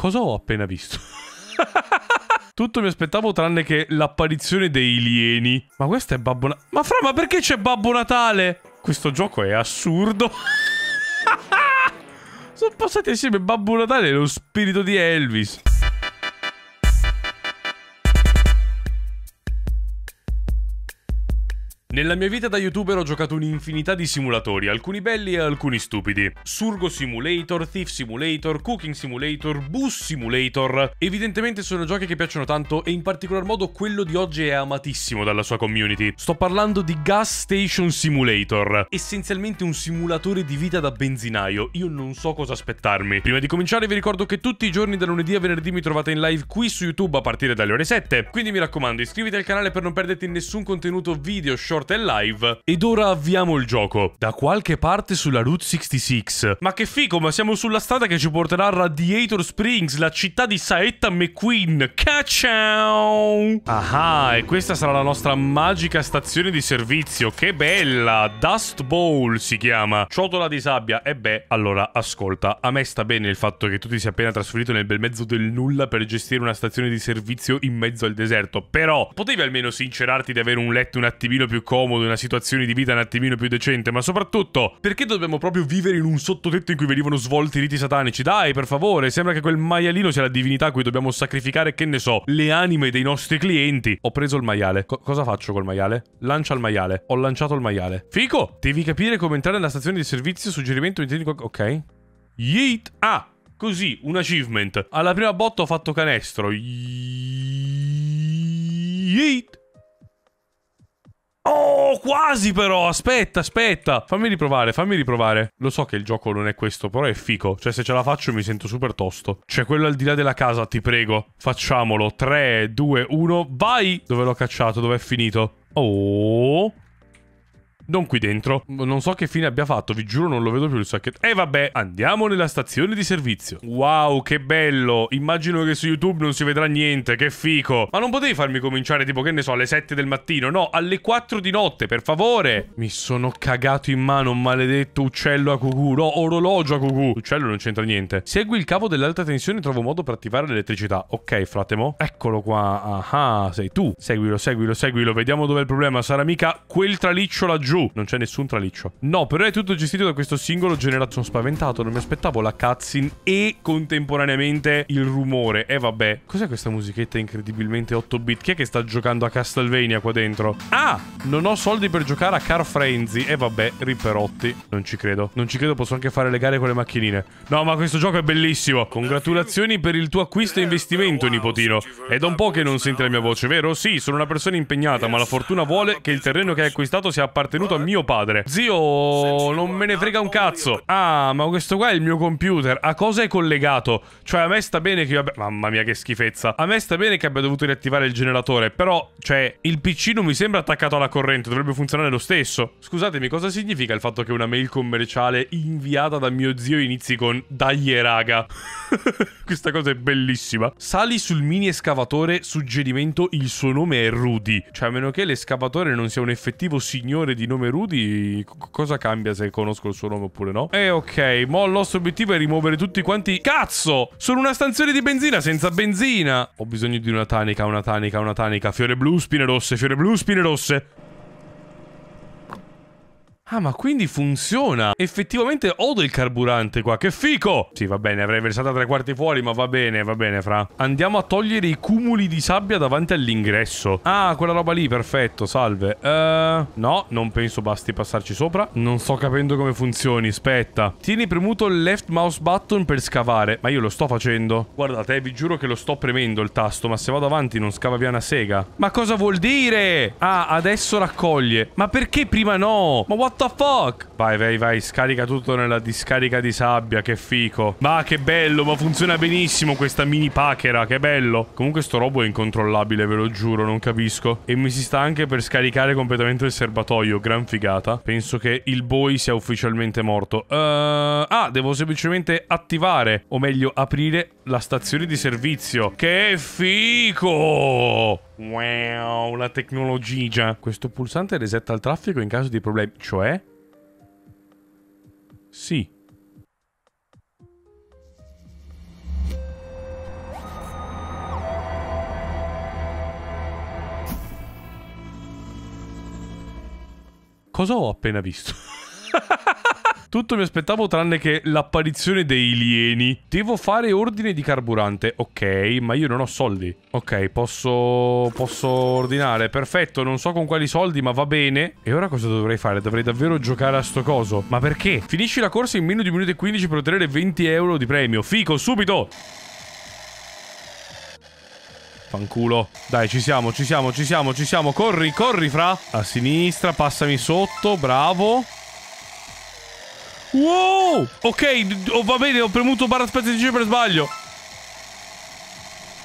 Cosa ho appena visto? Tutto mi aspettavo tranne che l'apparizione dei lieni. Ma questo è Babbo Natale. Ma fra, ma perché c'è Babbo Natale? Questo gioco è assurdo. Sono passati assieme Babbo Natale e lo spirito di Elvis. Nella mia vita da youtuber ho giocato un'infinità di simulatori, alcuni belli e alcuni stupidi. Surgo Simulator, Thief Simulator, Cooking Simulator, Bus Simulator. Evidentemente sono giochi che piacciono tanto e in particolar modo quello di oggi è amatissimo dalla sua community. Sto parlando di Gas Station Simulator, essenzialmente un simulatore di vita da benzinaio. Io non so cosa aspettarmi. Prima di cominciare vi ricordo che tutti i giorni da lunedì a venerdì mi trovate in live qui su YouTube a partire dalle ore 7. Quindi mi raccomando, iscriviti al canale per non perderti nessun contenuto video, short short e live. Ed ora avviamo il gioco. Da qualche parte sulla Route 66. Ma che figo, ma siamo sulla strada che ci porterà a Radiator Springs, la città di Saetta McQueen. Ciao! Ah, e questa sarà la nostra magica stazione di servizio. Che bella! Dust Bowl si chiama. Ciotola di sabbia. E beh, allora, ascolta, a me sta bene il fatto che tu ti sia appena trasferito nel bel mezzo del nulla per gestire una stazione di servizio in mezzo al deserto. Però, potevi almeno sincerarti di avere un letto un attimino più comodo, in una situazione di vita un attimino più decente, ma soprattutto perché dobbiamo proprio vivere in un sottotetto in cui venivano svolti riti satanici? Dai, per favore, sembra che quel maialino sia la divinità a cui dobbiamo sacrificare, che ne so, le anime dei nostri clienti. Ho preso il maiale. Co cosa faccio col maiale? Lancia il maiale. Ho lanciato il maiale. Fico, devi capire come entrare nella stazione di servizio, suggerimento di tecnico... Ok. Yeet. Ah, così, un achievement. Alla prima botta ho fatto canestro. Yeet. Oh, quasi però, aspetta, aspetta Fammi riprovare, fammi riprovare Lo so che il gioco non è questo, però è fico Cioè se ce la faccio mi sento super tosto C'è cioè, quello al di là della casa, ti prego Facciamolo, 3, 2, 1, vai Dove l'ho cacciato, dove è finito? Oh non qui dentro. Non so che fine abbia fatto, vi giuro non lo vedo più il sacchetto. E eh, vabbè, andiamo nella stazione di servizio. Wow, che bello. Immagino che su YouTube non si vedrà niente, che fico. Ma non potevi farmi cominciare tipo, che ne so, alle 7 del mattino? No, alle 4 di notte, per favore. Mi sono cagato in mano un maledetto uccello a cucù. No, orologio a cucù. Uccello non c'entra niente. Segui il cavo dell'alta tensione e trovo modo per attivare l'elettricità. Ok, fratemo. Eccolo qua. Ah, sei tu. Seguilo, seguilo, seguilo. Vediamo dov'è il problema. Sarà mica quel traliccio laggiù true. Non c'è nessun traliccio. No, però è tutto gestito da questo singolo generatore. Sono spaventato, non mi aspettavo la cutscene e contemporaneamente il rumore. E eh, vabbè. Cos'è questa musichetta incredibilmente 8-bit? Chi è che sta giocando a Castlevania qua dentro? Ah! Non ho soldi per giocare a Car Frenzy. E eh, vabbè, riperotti. Non ci credo. Non ci credo, posso anche fare le gare con le macchinine. No, ma questo gioco è bellissimo. Congratulazioni per il tuo acquisto e investimento, nipotino. È da un po' che non senti la mia voce, vero? Sì, sono una persona impegnata, ma la fortuna vuole che il terreno che hai acquistato sia appartenuto appartenuto a mio padre. Zio, non me ne frega un cazzo. Ah, ma questo qua è il mio computer. A cosa è collegato? Cioè, a me sta bene che io abbia... Mamma mia, che schifezza. A me sta bene che abbia dovuto riattivare il generatore, però, cioè, il PC non mi sembra attaccato alla corrente, dovrebbe funzionare lo stesso. Scusatemi, cosa significa il fatto che una mail commerciale inviata da mio zio inizi con Dai, raga. Questa cosa è bellissima. Sali sul mini escavatore, suggerimento il suo nome è Rudy. Cioè, a meno che l'escavatore non sia un effettivo signore di nome Rudy cosa cambia se conosco il suo nome oppure no? E eh, ok, mo il nostro obiettivo è rimuovere tutti quanti... Cazzo! Sono una stanzione di benzina senza benzina! Ho bisogno di una tanica, una tanica, una tanica. Fiore blu, spine rosse, fiore blu, spine rosse. Ah, ma quindi funziona. Effettivamente ho del carburante qua. Che fico! Sì, va bene, avrei versato tre quarti fuori, ma va bene, va bene, fra. Andiamo a togliere i cumuli di sabbia davanti all'ingresso. Ah, quella roba lì, perfetto, salve. Uh, no, non penso basti passarci sopra. Non sto capendo come funzioni, aspetta. Tieni premuto il left mouse button per scavare. Ma io lo sto facendo. Guardate, vi giuro che lo sto premendo il tasto, ma se vado avanti non scava via una sega. Ma cosa vuol dire? Ah, adesso raccoglie. Ma perché prima no? Ma what the fuck? Vai, vai, vai. Scarica tutto nella discarica di sabbia. Che fico. Ma che bello. Ma funziona benissimo questa mini pachera. Che bello. Comunque sto robo è incontrollabile, ve lo giuro. Non capisco. E mi si sta anche per scaricare completamente il serbatoio. Gran figata. Penso che il boy sia ufficialmente morto. Uh, ah, devo semplicemente attivare. O meglio, aprire la stazione di servizio. Che fico! Wow, la tecnologia. Questo pulsante resetta il traffico in caso di problemi. Cioè? Sì. Cosa ho appena visto? Tutto mi aspettavo tranne che l'apparizione dei alieni. Devo fare ordine di carburante. Ok, ma io non ho soldi. Ok, posso... posso ordinare. Perfetto, non so con quali soldi, ma va bene. E ora cosa dovrei fare? Dovrei davvero giocare a sto coso. Ma perché? Finisci la corsa in meno di 1 minuto e 15 per ottenere 20 euro di premio. Fico, subito! Fanculo. Dai, ci siamo, ci siamo, ci siamo, ci siamo. Corri, corri, fra. A sinistra, passami sotto, bravo. Wow! Ok, oh, va bene, ho premuto barra spazio di per sbaglio.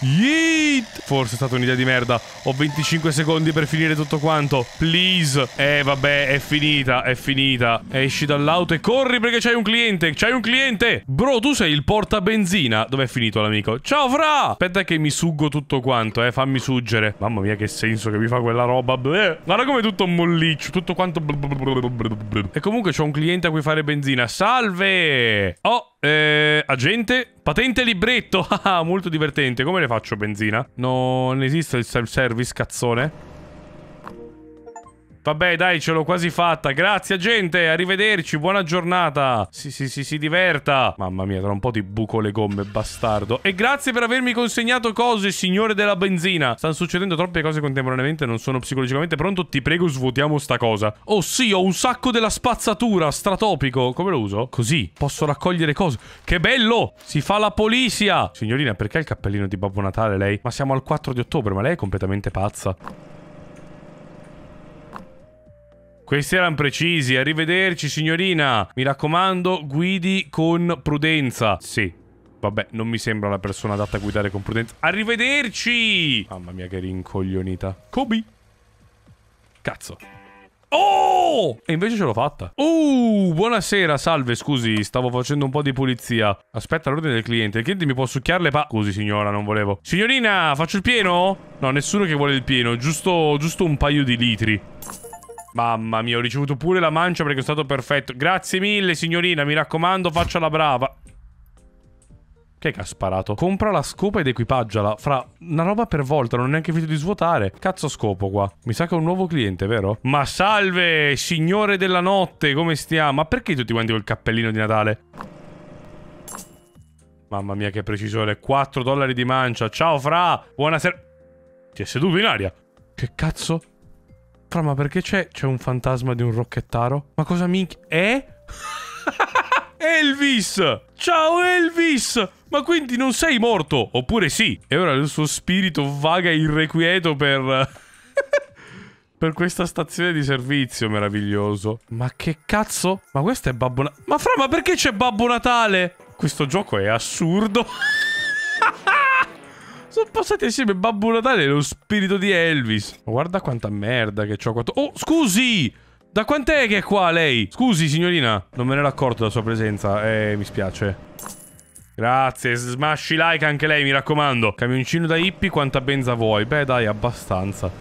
Yeet! Forse è stata un'idea di merda. Ho 25 secondi per finire tutto quanto. Please. Eh, vabbè, è finita, è finita. Esci dall'auto e corri perché c'hai un cliente. C'hai un cliente! Bro, tu sei il porta benzina. Dov'è finito l'amico? Ciao, Fra! Aspetta che mi suggo tutto quanto, eh. Fammi suggere. Mamma mia, che senso che mi fa quella roba. Bleh. Guarda come è tutto molliccio, tutto quanto... E comunque c'ho un cliente a cui fare benzina. Salve! Oh! Eh, agente? Patente libretto! Ah, molto divertente. Come le faccio benzina? Non esiste il self-service, cazzone. Vabbè, dai, ce l'ho quasi fatta. Grazie, gente. Arrivederci. Buona giornata. Sì, sì, sì, si diverta. Mamma mia, tra un po' ti buco le gomme, bastardo. E grazie per avermi consegnato cose, signore della benzina. Stanno succedendo troppe cose contemporaneamente. Non sono psicologicamente pronto. Ti prego, svuotiamo sta cosa. Oh, sì, ho un sacco della spazzatura. Stratopico. Come lo uso? Così. Posso raccogliere cose. Che bello. Si fa la polizia. Signorina, perché il cappellino di Babbo Natale lei? Ma siamo al 4 di ottobre, ma lei è completamente pazza. Questi erano precisi. Arrivederci, signorina. Mi raccomando, guidi con prudenza. Sì. Vabbè, non mi sembra la persona adatta a guidare con prudenza. Arrivederci! Mamma mia, che rincoglionita. Kobe. Cazzo. Oh! E invece ce l'ho fatta. Uh, buonasera, salve, scusi, stavo facendo un po' di pulizia. Aspetta l'ordine del cliente. Il cliente mi può succhiare le pa... Scusi, signora, non volevo. Signorina, faccio il pieno? No, nessuno che vuole il pieno, giusto, giusto un paio di litri. Mamma mia, ho ricevuto pure la mancia perché è stato perfetto. Grazie mille, signorina. Mi raccomando, faccia la brava. Che che ha sparato? Compra la scopa ed equipaggiala. Fra una roba per volta, non ho neanche finito di svuotare. Cazzo scopo qua. Mi sa che è un nuovo cliente, vero? Ma salve, signore della notte, come stiamo? Ma perché tutti quanti col cappellino di Natale? Mamma mia, che precisione. 4 dollari di mancia. Ciao, Fra. Buonasera. Ti è seduto in aria? Che cazzo? Fra, ma perché c'è, c'è un fantasma di un rocchettaro? Ma cosa minchia? Eh? È? Elvis! Ciao Elvis! Ma quindi non sei morto? Oppure sì? E ora il suo spirito vaga irrequieto per... per questa stazione di servizio meraviglioso. Ma che cazzo? Ma questo è Babbo Natale? Ma fra, ma perché c'è Babbo Natale? Questo gioco è assurdo. Sono passati insieme Babbo Natale e lo spirito di Elvis. Guarda quanta merda che ho qua. Oh, scusi! Da quant'è che è qua lei? Scusi, signorina. Non me ne ero accorto della sua presenza. Eh, mi spiace. Grazie, smashi like anche lei, mi raccomando. Camioncino da hippie, quanta benza vuoi? Beh, dai, abbastanza.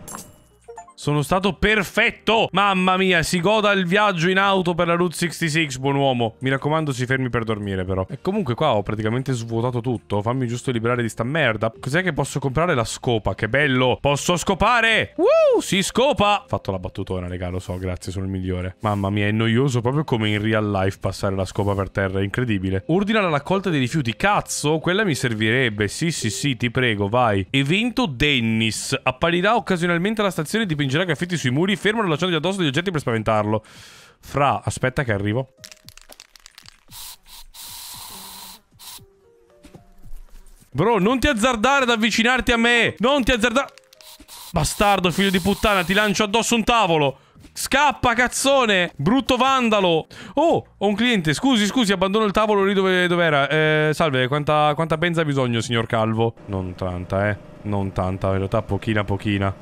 Sono stato perfetto! Mamma mia, si goda il viaggio in auto per la Route 66, buon uomo. Mi raccomando, si fermi per dormire, però. E comunque qua ho praticamente svuotato tutto. Fammi giusto liberare di sta merda. Cos'è che posso comprare? La scopa, che bello! Posso scopare! Woo! si scopa! Ho Fatto la battutona, regà, lo so, grazie, sono il migliore. Mamma mia, è noioso proprio come in real life passare la scopa per terra, è incredibile. Ordina la raccolta dei rifiuti, cazzo! Quella mi servirebbe, sì, sì, sì, ti prego, vai. Evento Dennis. Apparirà occasionalmente alla stazione di Pingiano gira graffiti sui muri, fermano lanciandogli addosso degli oggetti per spaventarlo. Fra, aspetta che arrivo. Bro, non ti azzardare ad avvicinarti a me. Non ti azzardare. Bastardo, figlio di puttana, ti lancio addosso un tavolo. Scappa, cazzone! Brutto vandalo! Oh, ho un cliente. Scusi, scusi, abbandono il tavolo lì dove, dove era. Eh, salve, quanta, quanta benza ha bisogno, signor Calvo? Non tanta, eh. Non tanta, in realtà pochina, pochina.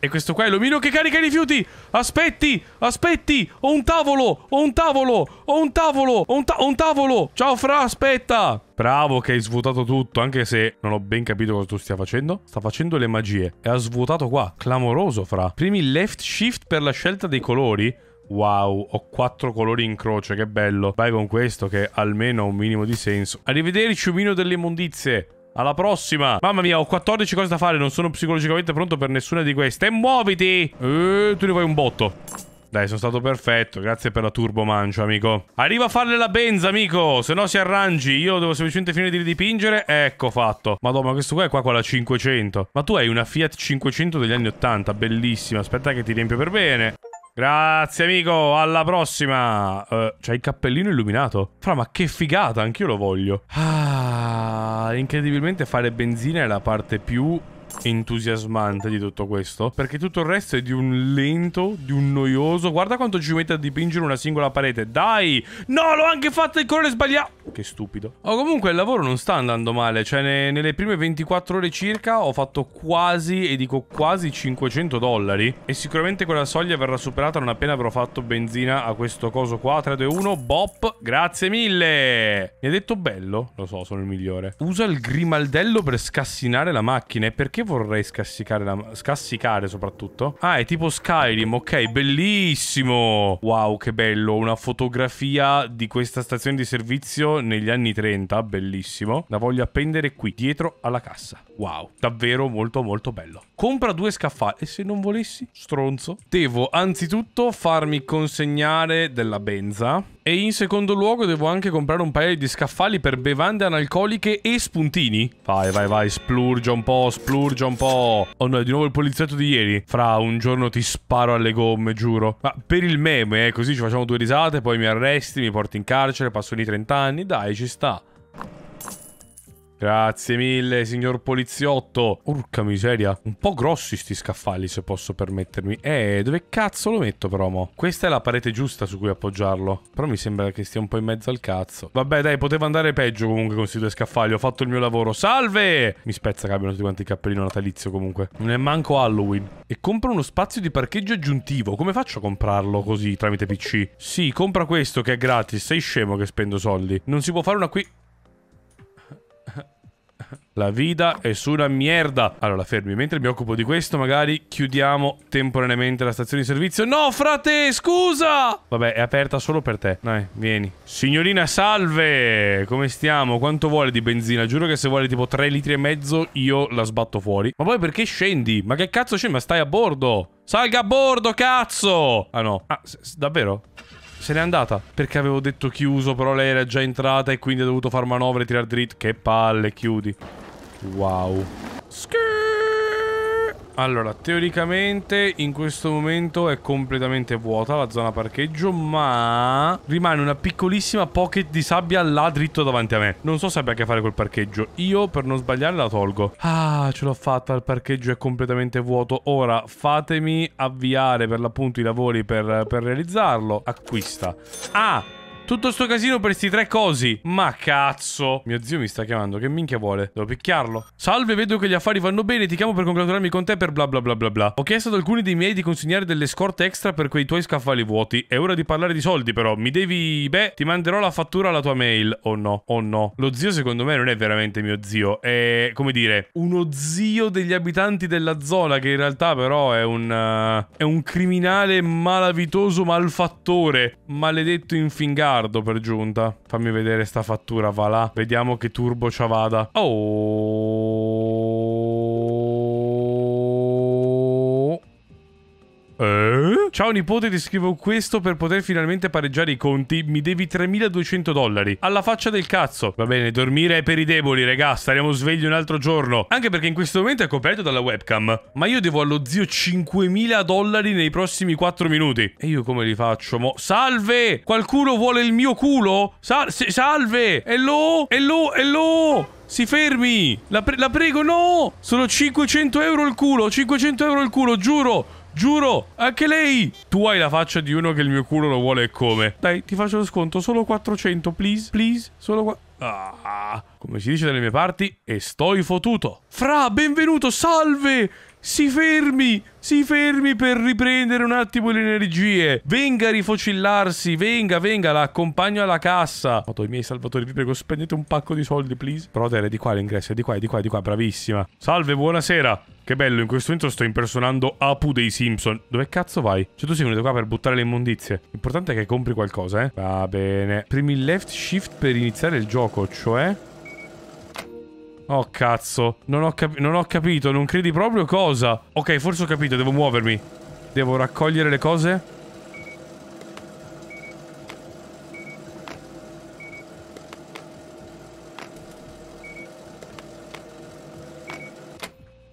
E questo qua è l'omino che carica i rifiuti! Aspetti! Aspetti! Ho un tavolo! Ho un tavolo! Ho un tavolo! Ho un, ta ho un tavolo! Ciao Fra, aspetta! Bravo che hai svuotato tutto, anche se non ho ben capito cosa tu stia facendo. Sta facendo le magie. E ha svuotato qua. Clamoroso, Fra. Primi left shift per la scelta dei colori. Wow, ho quattro colori in croce, che bello. Vai con questo che almeno ha un minimo di senso. Arrivederci, omino delle immondizie. Alla prossima. Mamma mia, ho 14 cose da fare. Non sono psicologicamente pronto per nessuna di queste. E muoviti! Eeeh, tu ne vuoi un botto. Dai, sono stato perfetto. Grazie per la turbo mancia, amico. Arriva a farle la benza, amico. Se no si arrangi. Io devo semplicemente finire di ridipingere. Ecco, fatto. Madonna, ma questo qua è qua con la 500. Ma tu hai una Fiat 500 degli anni 80. Bellissima. Aspetta che ti riempio per bene. Grazie amico, alla prossima. Uh, C'è il cappellino illuminato. Fra, ma che figata, anch'io lo voglio. Ah, incredibilmente fare benzina è la parte più entusiasmante di tutto questo perché tutto il resto è di un lento di un noioso guarda quanto ci mette a dipingere una singola parete dai no l'ho anche fatto il colore sbagliato che stupido oh comunque il lavoro non sta andando male cioè ne nelle prime 24 ore circa ho fatto quasi e dico quasi 500 dollari e sicuramente quella soglia verrà superata non appena avrò fatto benzina a questo coso qua 3 2 1 bop grazie mille mi ha detto bello lo so sono il migliore usa il grimaldello per scassinare la macchina e perché perché vorrei scassicare la... Scassicare soprattutto? Ah, è tipo Skyrim, ok, bellissimo! Wow, che bello, una fotografia di questa stazione di servizio negli anni 30, bellissimo. La voglio appendere qui, dietro alla cassa. Wow, davvero molto molto bello. Compra due scaffali. E se non volessi? Stronzo. Devo anzitutto farmi consegnare della benza. E in secondo luogo devo anche comprare un paio di scaffali per bevande analcoliche e spuntini. Vai, vai, vai, splurgia un po', splurgia un po'. Oh no, è di nuovo il poliziotto di ieri. Fra un giorno ti sparo alle gomme, giuro. Ma per il meme, eh, così ci facciamo due risate, poi mi arresti, mi porti in carcere, passo lì 30 anni. Dai, ci sta. Grazie mille, signor poliziotto. Urca miseria. Un po' grossi sti scaffali, se posso permettermi. Eh, dove cazzo lo metto però, mo? Questa è la parete giusta su cui appoggiarlo. Però mi sembra che stia un po' in mezzo al cazzo. Vabbè, dai, poteva andare peggio comunque con questi due scaffali. Ho fatto il mio lavoro. Salve! Mi spezza che abbiano tutti quanti il cappellino natalizio comunque. Non è manco Halloween. E compra uno spazio di parcheggio aggiuntivo. Come faccio a comprarlo così tramite PC? Sì, compra questo che è gratis. Sei scemo che spendo soldi. Non si può fare una qui... La vita è su una merda. Allora, fermi. Mentre mi occupo di questo, magari chiudiamo temporaneamente la stazione di servizio. No, frate, scusa! Vabbè, è aperta solo per te. Dai, vieni. Signorina, salve! Come stiamo? Quanto vuole di benzina? Giuro che se vuole tipo 3 litri e mezzo, io la sbatto fuori. Ma poi perché scendi? Ma che cazzo scendi? Ma stai a bordo! Salga a bordo, cazzo! Ah no. Ah, davvero? se n'è andata perché avevo detto chiuso, però lei era già entrata e quindi ha dovuto far manovre, e tirare dritto. Che palle, chiudi. Wow. Skrrr. Allora, teoricamente in questo momento è completamente vuota la zona parcheggio, ma rimane una piccolissima pocket di sabbia là dritto davanti a me. Non so se abbia a che fare col parcheggio. Io, per non sbagliare, la tolgo. Ah, ce l'ho fatta, il parcheggio è completamente vuoto. Ora, fatemi avviare per l'appunto i lavori per, per realizzarlo. Acquista. Ah, tutto sto casino per sti tre cosi. Ma cazzo. Mio zio mi sta chiamando. Che minchia vuole? Devo picchiarlo. Salve, vedo che gli affari vanno bene. Ti chiamo per congratularmi con te per bla bla bla bla bla. Ho chiesto ad alcuni dei miei di consegnare delle scorte extra per quei tuoi scaffali vuoti. È ora di parlare di soldi, però. Mi devi... Beh, ti manderò la fattura alla tua mail. Oh no, oh no. Lo zio, secondo me, non è veramente mio zio. È, come dire, uno zio degli abitanti della zona che in realtà però è un... Uh, è un criminale malavitoso malfattore. Maledetto infingato ritardo per giunta. Fammi vedere sta fattura, va là. Vediamo che turbo ci vada. Oh... Ciao nipote, ti scrivo questo per poter finalmente pareggiare i conti. Mi devi 3200 dollari. Alla faccia del cazzo. Va bene, dormire è per i deboli, regà. Staremo svegli un altro giorno. Anche perché in questo momento è coperto dalla webcam. Ma io devo allo zio 5000 dollari nei prossimi 4 minuti. E io come li faccio? Mo... Salve! Qualcuno vuole il mio culo? Sal salve! Hello! Hello! Hello! Si fermi! La, pre la prego, no! Sono 500 euro il culo! 500 euro il culo, giuro! Giuro, anche lei! Tu hai la faccia di uno che il mio culo lo vuole e come. Dai, ti faccio lo sconto, solo 400, please, please, solo qua... Ah, come si dice dalle mie parti, e stoi fotuto. Fra, benvenuto, salve! Si fermi, si fermi per riprendere un attimo le energie. Venga a rifocillarsi, venga, venga, la accompagno alla cassa. Vado i miei salvatori, vi prego, spendete un pacco di soldi, please. Brother, è di qua l'ingresso, è di qua, è di qua, è di qua, bravissima. Salve, buonasera. Che bello, in questo momento sto impersonando Apu dei Simpson. Dove cazzo vai? Cioè tu sei venuto qua per buttare le immondizie. L'importante è che compri qualcosa, eh. Va bene. Premi left shift per iniziare il gioco, cioè... Oh cazzo, non ho, non ho capito, non credi proprio cosa? Ok, forse ho capito, devo muovermi. Devo raccogliere le cose?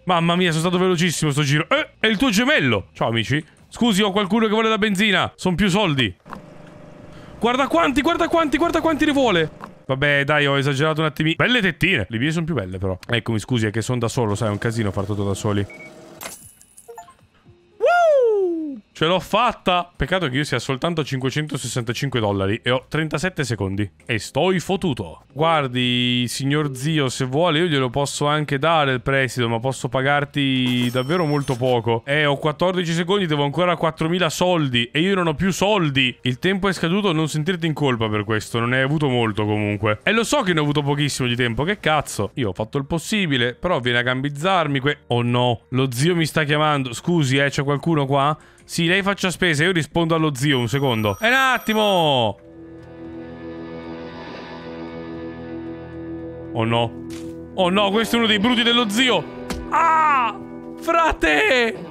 Mamma mia, sono stato velocissimo sto giro. Eh, è il tuo gemello. Ciao, amici. Scusi, ho qualcuno che vuole la benzina. Sono più soldi. Guarda quanti, guarda quanti, guarda quanti ne vuole. Vabbè, dai, ho esagerato un attimino. Belle tettine. Le mie sono più belle, però. Eccomi, scusi, è che sono da solo, sai, è un casino far tutto da soli. Ce l'ho fatta! Peccato che io sia soltanto 565 dollari e ho 37 secondi. E sto fotuto. Guardi, signor zio, se vuole io glielo posso anche dare il prestito, ma posso pagarti davvero molto poco. Eh, ho 14 secondi, devo ancora 4.000 soldi e io non ho più soldi. Il tempo è scaduto, non sentirti in colpa per questo, non ne hai avuto molto comunque. E lo so che ne ho avuto pochissimo di tempo, che cazzo. Io ho fatto il possibile, però viene a gambizzarmi que... Oh no, lo zio mi sta chiamando. Scusi, eh, c'è qualcuno qua? Sì, lei faccia spese, io rispondo allo zio, un secondo. E un attimo! Oh no. Oh no, questo è uno dei brutti dello zio. Ah! Frate!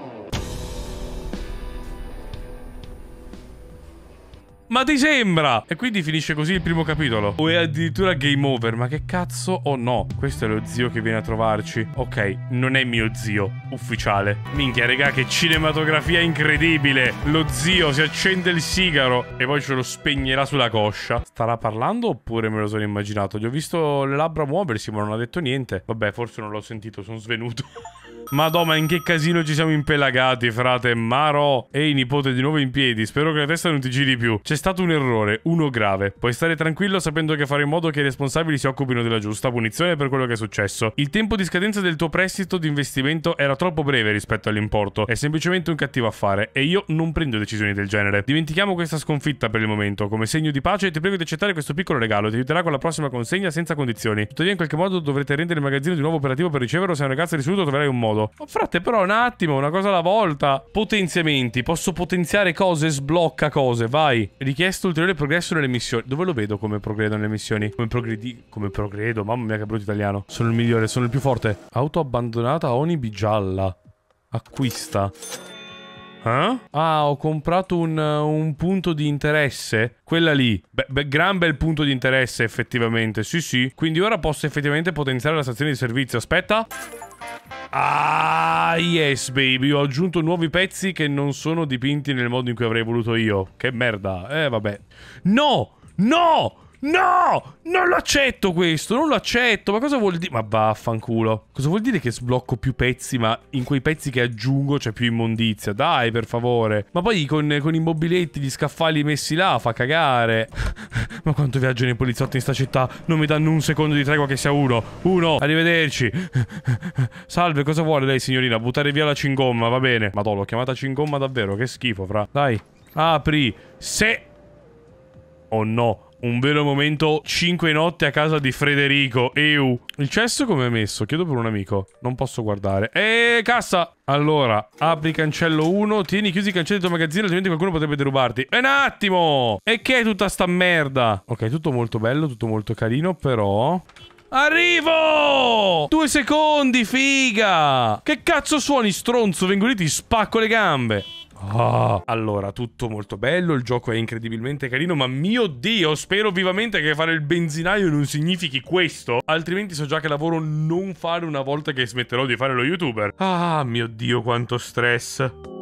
Ma ti sembra? E quindi finisce così il primo capitolo. O è addirittura game over. Ma che cazzo? Oh no. Questo è lo zio che viene a trovarci. Ok, non è mio zio. Ufficiale. Minchia, regà, che cinematografia incredibile. Lo zio si accende il sigaro e poi ce lo spegnerà sulla coscia. Starà parlando oppure me lo sono immaginato? Gli ho visto le labbra muoversi ma non ha detto niente. Vabbè, forse non l'ho sentito, sono svenuto. Madonna, in che casino ci siamo impelagati, frate. Maro. Ehi, nipote, di nuovo in piedi. Spero che la testa non ti giri più. C'è stato un errore, uno grave. Puoi stare tranquillo sapendo che fare in modo che i responsabili si occupino della giusta punizione per quello che è successo. Il tempo di scadenza del tuo prestito di investimento era troppo breve rispetto all'importo. È semplicemente un cattivo affare e io non prendo decisioni del genere. Dimentichiamo questa sconfitta per il momento. Come segno di pace ti prego di accettare questo piccolo regalo. Ti aiuterà con la prossima consegna senza condizioni. Tuttavia in qualche modo dovrete rendere il magazzino di nuovo operativo per riceverlo. Se un ragazzo è risoluto troverai un modo modo. Oh, frate, però un attimo, una cosa alla volta. Potenziamenti. Posso potenziare cose, sblocca cose, vai. Richiesto ulteriore progresso nelle missioni. Dove lo vedo come progredo nelle missioni? Come progredi... Come progredo? Mamma mia che brutto italiano. Sono il migliore, sono il più forte. Auto abbandonata Onibi gialla. Acquista. Eh? Ah, ho comprato un, un, punto di interesse. Quella lì. Beh, beh, gran bel punto di interesse, effettivamente. Sì, sì. Quindi ora posso effettivamente potenziare la stazione di servizio. Aspetta. Ah, yes, baby. Ho aggiunto nuovi pezzi che non sono dipinti nel modo in cui avrei voluto io. Che merda. Eh, vabbè. No! No! No! Non lo accetto questo, non lo accetto. Ma cosa vuol dire? Ma vaffanculo. Cosa vuol dire che sblocco più pezzi, ma in quei pezzi che aggiungo c'è più immondizia? Dai, per favore. Ma poi con, con i mobiletti, gli scaffali messi là, fa cagare. ma quanto viaggiano i poliziotti in sta città? Non mi danno un secondo di tregua che sia uno. Uno, arrivederci. Salve, cosa vuole lei, signorina? Buttare via la cingomma, va bene. Madonna, l'ho chiamata cingomma davvero, che schifo, fra. Dai, apri. Se... Oh no, un vero momento 5 notte a casa di Federico. Eu. Il cesso come è messo? Chiedo per un amico. Non posso guardare. Eeeh cassa! Allora, apri cancello 1. Tieni chiusi i cancelli del tuo magazzino, altrimenti qualcuno potrebbe derubarti. Un attimo! E che è tutta sta merda? Ok, tutto molto bello, tutto molto carino, però... Arrivo! Due secondi, figa! Che cazzo suoni, stronzo? Vengo lì, ti spacco le gambe. Oh. Allora, tutto molto bello, il gioco è incredibilmente carino, ma mio Dio, spero vivamente che fare il benzinaio non significhi questo, altrimenti so già che lavoro non fare una volta che smetterò di fare lo youtuber. Ah, mio Dio, quanto stress.